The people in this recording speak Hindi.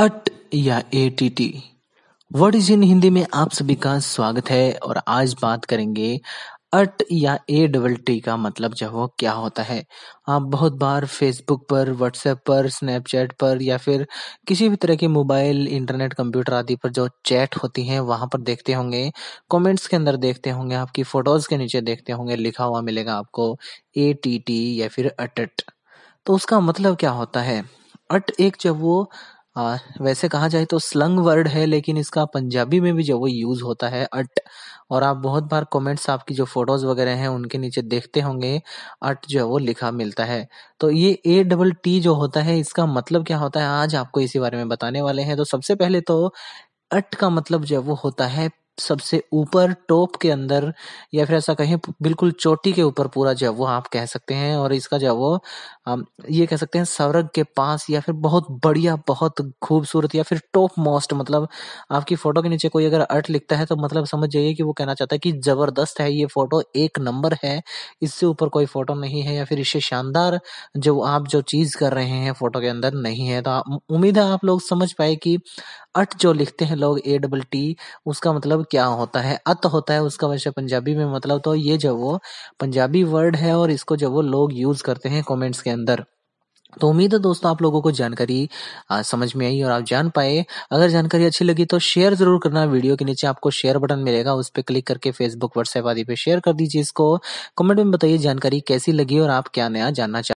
अट या A T T word is in Hindi में आप सभी का स्वागत है और आज बात करेंगे अट या ए डबल टी का मतलब जो वो क्या होता है आप बहुत बार फेसबुक पर व्हाट्सएप पर स्नैपचैट पर या फिर किसी भी तरह के मोबाइल इंटरनेट कंप्यूटर आदि पर जो चैट होती हैं वहां पर देखते होंगे कमेंट्स के अंदर देखते होंगे आपकी फ़ोटोज़ के नीचे देखते होंगे लिखा हुआ मिलेगा आपको ए टी टी या फिर अटट तो उसका मतलब क्या होता है अट एक जब वो आ, हाँ, वैसे कहा जाए तो स्लंग वर्ड है लेकिन इसका पंजाबी में भी जो वो यूज़ होता है अट और आप बहुत बार कमेंट्स आपकी जो फोटोज़ वगैरह हैं उनके नीचे देखते होंगे अट जो है वो लिखा मिलता है तो ये ए डबल टी जो होता है इसका मतलब क्या होता है आज आपको इसी बारे में बताने वाले हैं तो सबसे पहले तो अट का मतलब जो है वो होता है सबसे ऊपर टॉप के अंदर या फिर ऐसा कहें बिल्कुल चोटी के ऊपर पूरा जो है वो आप कह सकते हैं और इसका जो है वो ये कह सकते हैं स्वर्ग के पास या फिर बहुत बढ़िया बहुत खूबसूरत या फिर टॉप मोस्ट मतलब आपकी फ़ोटो के नीचे कोई अगर अर्ट लिखता है तो मतलब समझ जाइए कि वो कहना चाहता है कि ज़बरदस्त है ये फ़ोटो एक नंबर है इससे ऊपर कोई फ़ोटो नहीं है या फिर इससे शानदार जो आप जो चीज़ कर रहे हैं फ़ोटो के अंदर नहीं है तो उम्मीद है आप लोग समझ पाए कि अट जो लिखते हैं लोग ए डबल टी उसका मतलब क्या होता है अत होता है उसका वैसे पंजाबी में मतलब तो ये जो वो पंजाबी वर्ड है और इसको जो वो लोग यूज़ करते हैं कमेंट्स के अंदर तो उम्मीद है दोस्तों आप लोगों को जानकारी समझ में आई और आप जान पाए अगर जानकारी अच्छी लगी तो शेयर जरूर करना वीडियो के नीचे आपको शेयर बटन मिलेगा उस पर क्लिक करके फेसबुक व्हाट्सएप आदि पे शेयर कर दीजिए इसको कमेंट में बताइए जानकारी कैसी लगी और आप क्या नया जानना चाहते